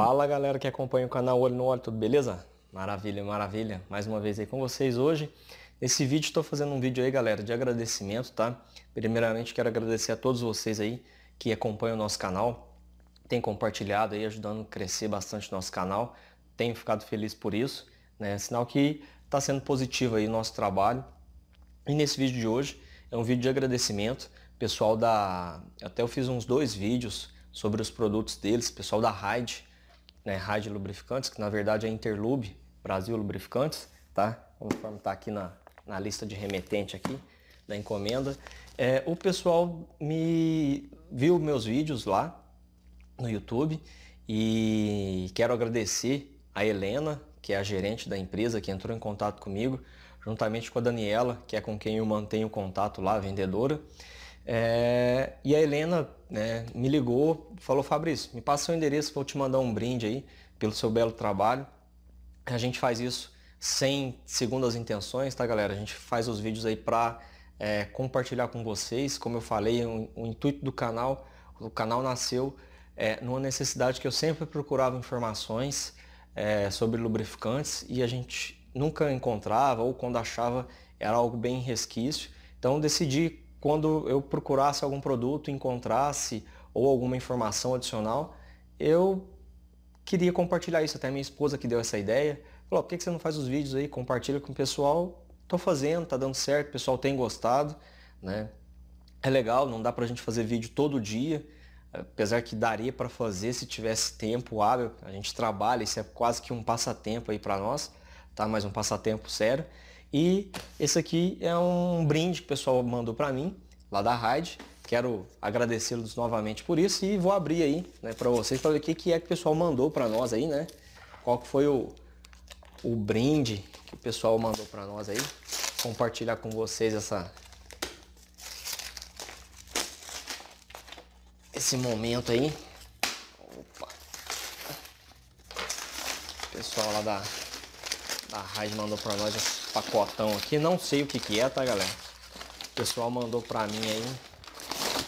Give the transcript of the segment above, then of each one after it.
Fala galera que acompanha o canal Olho no Olho, tudo beleza? Maravilha, maravilha. Mais uma vez aí com vocês hoje. Nesse vídeo estou fazendo um vídeo aí galera de agradecimento, tá? Primeiramente quero agradecer a todos vocês aí que acompanham o nosso canal, tem compartilhado aí, ajudando a crescer bastante o nosso canal. Tenho ficado feliz por isso, né? Sinal que está sendo positivo aí o nosso trabalho. E nesse vídeo de hoje é um vídeo de agradecimento. Pessoal da... Até eu fiz uns dois vídeos sobre os produtos deles, pessoal da Hyde, né, Rádio Lubrificantes, que na verdade é Interlube Brasil Lubrificantes, tá? Conforme está aqui na, na lista de remetente aqui da encomenda. É, o pessoal me viu meus vídeos lá no YouTube e quero agradecer a Helena, que é a gerente da empresa, que entrou em contato comigo, juntamente com a Daniela, que é com quem eu mantenho contato lá, vendedora. É, e a Helena né, me ligou, falou, Fabrício, me passa o endereço, vou te mandar um brinde aí pelo seu belo trabalho. A gente faz isso sem segundas intenções, tá galera? A gente faz os vídeos aí para é, compartilhar com vocês, como eu falei, o, o intuito do canal, o canal nasceu é, numa necessidade que eu sempre procurava informações é, sobre lubrificantes e a gente nunca encontrava ou quando achava era algo bem resquício. Então decidi quando eu procurasse algum produto, encontrasse ou alguma informação adicional, eu queria compartilhar isso. Até minha esposa que deu essa ideia, falou, por que você não faz os vídeos aí, compartilha com o pessoal, tô fazendo, tá dando certo, o pessoal tem gostado, né? É legal, não dá pra gente fazer vídeo todo dia, apesar que daria para fazer se tivesse tempo hábil, a gente trabalha, isso é quase que um passatempo aí para nós, tá? Mas um passatempo sério. E esse aqui é um brinde que o pessoal mandou para mim, lá da Raid. Quero agradecê-los novamente por isso e vou abrir aí, né, para vocês para ver o que, que é que o pessoal mandou para nós aí, né? Qual que foi o, o brinde que o pessoal mandou para nós aí. Compartilhar com vocês essa esse momento aí. Opa. O pessoal lá da da Raid mandou para nós pacotão aqui, não sei o que que é, tá galera? O pessoal mandou pra mim aí,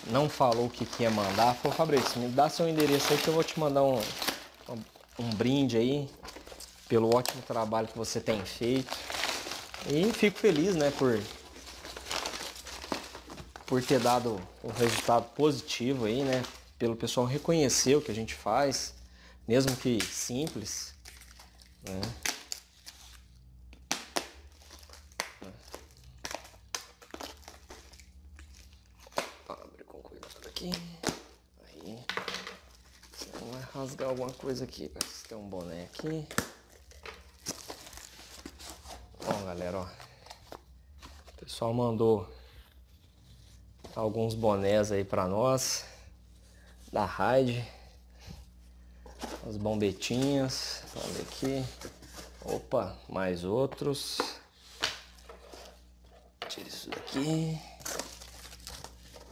não falou o que que ia mandar. Falou, Fabrício, me dá seu endereço aí que eu vou te mandar um, um brinde aí pelo ótimo trabalho que você tem feito. E fico feliz, né, por por ter dado um resultado positivo aí, né? Pelo pessoal reconhecer o que a gente faz, mesmo que simples, né? aqui. Aí. Vamos rasgar alguma coisa aqui. Tem um boné aqui. Bom, galera, ó. O pessoal mandou alguns bonés aí pra nós. Da Raid. As bombetinhas. Vamos ver aqui. Opa, mais outros. Tira isso daqui.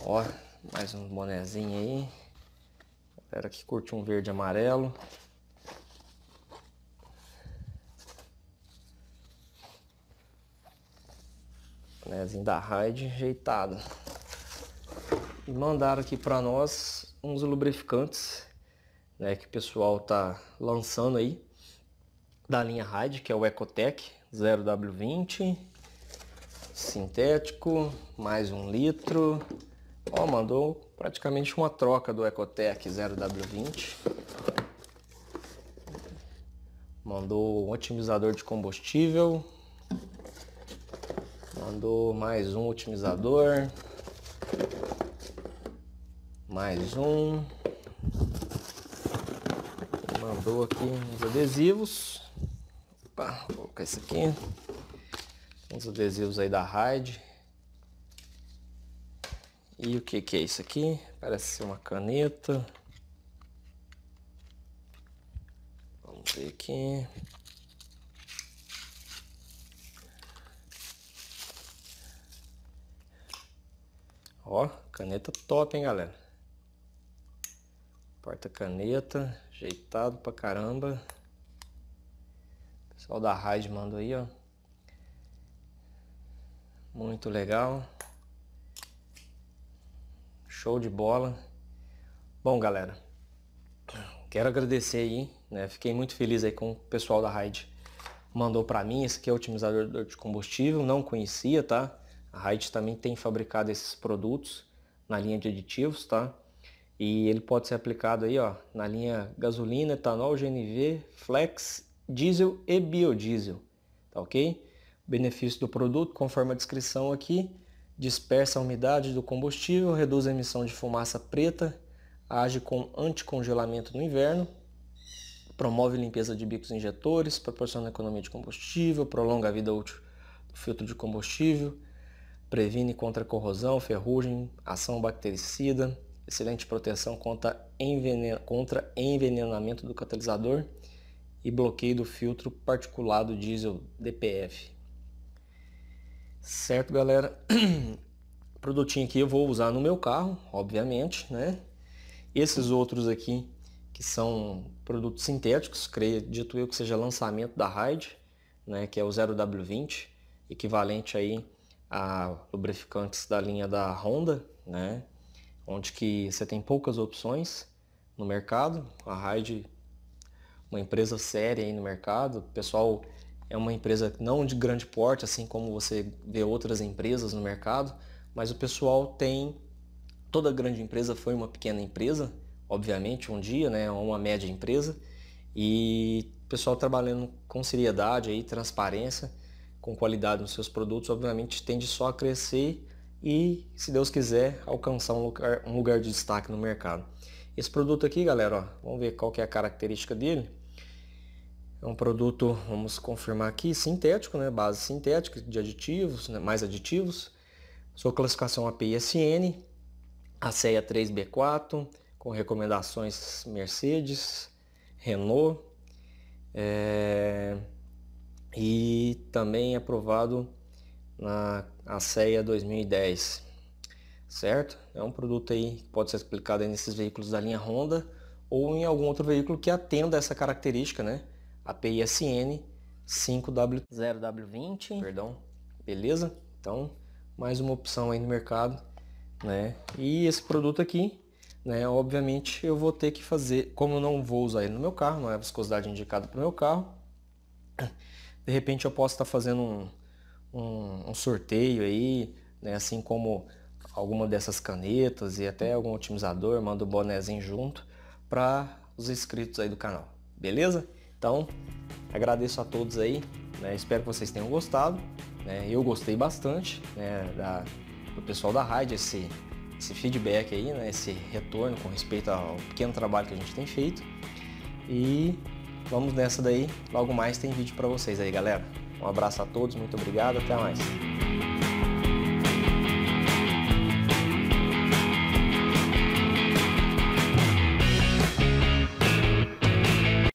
Ó. Mais um bonezinho aí. Galera que curte um verde e amarelo. Bonezinho da Raid, jeitado E mandaram aqui para nós uns lubrificantes, né, que o pessoal tá lançando aí da linha Raid, que é o Ecotec 0W20 sintético, mais um litro, Ó, mandou praticamente uma troca do Ecotec 0W20. Mandou um otimizador de combustível. Mandou mais um otimizador. Mais um. Mandou aqui uns adesivos. Opa, vou colocar isso aqui. Uns adesivos aí da Hyde. E o que, que é isso aqui? Parece ser uma caneta. Vamos ver aqui. Ó, caneta top, hein, galera? Porta-caneta, ajeitado pra caramba. O pessoal da Raid mandou aí, ó. Muito legal. Show de bola. Bom, galera, quero agradecer aí, né? Fiquei muito feliz aí com o pessoal da Raid mandou para mim. Esse aqui é o otimizador de combustível, não conhecia, tá? A Raid também tem fabricado esses produtos na linha de aditivos, tá? E ele pode ser aplicado aí, ó, na linha gasolina, etanol, GNV, flex, diesel e biodiesel, tá ok? Benefício do produto, conforme a descrição aqui, dispersa a umidade do combustível, reduz a emissão de fumaça preta, age com anticongelamento no inverno, promove limpeza de bicos injetores, proporciona economia de combustível, prolonga a vida útil do filtro de combustível, previne contra corrosão, ferrugem, ação bactericida, excelente proteção contra, envenen contra envenenamento do catalisador e bloqueio do filtro particulado diesel DPF. Certo, galera? Produtinho aqui eu vou usar no meu carro, obviamente, né? Esses outros aqui, que são produtos sintéticos, creio, eu que seja lançamento da Hyde, né? Que é o 0W20, equivalente aí a lubrificantes da linha da Honda, né? Onde que você tem poucas opções no mercado. A Hyde, uma empresa séria aí no mercado, o pessoal é uma empresa não de grande porte, assim como você vê outras empresas no mercado, mas o pessoal tem. Toda grande empresa foi uma pequena empresa, obviamente, um dia, né? Uma média empresa. E o pessoal trabalhando com seriedade aí, transparência, com qualidade nos seus produtos, obviamente tende só a crescer e, se Deus quiser, alcançar um lugar, um lugar de destaque no mercado. Esse produto aqui, galera, ó, vamos ver qual que é a característica dele. É um produto, vamos confirmar aqui, sintético, né? base sintética de aditivos, né? mais aditivos. Sua classificação API-SN, é a CEA 3B4, com recomendações Mercedes, Renault. É... E também é aprovado na ASEA 2010, certo? É um produto aí que pode ser explicado nesses veículos da linha Honda ou em algum outro veículo que atenda essa característica, né? API 5W0W20. Perdão. Beleza? Então, mais uma opção aí no mercado, né? E esse produto aqui, né, obviamente eu vou ter que fazer, como eu não vou usar ele no meu carro, não é a viscosidade indicada para o meu carro, de repente eu posso estar tá fazendo um, um, um, sorteio aí, né, assim como alguma dessas canetas e até algum otimizador, manda o um bonezinho junto para os inscritos aí do canal, beleza? Então, agradeço a todos aí, né? espero que vocês tenham gostado. Né? Eu gostei bastante né? da, do pessoal da rádio, esse, esse feedback aí, né? esse retorno com respeito ao pequeno trabalho que a gente tem feito. E vamos nessa daí, logo mais tem vídeo para vocês aí, galera. Um abraço a todos, muito obrigado, até mais.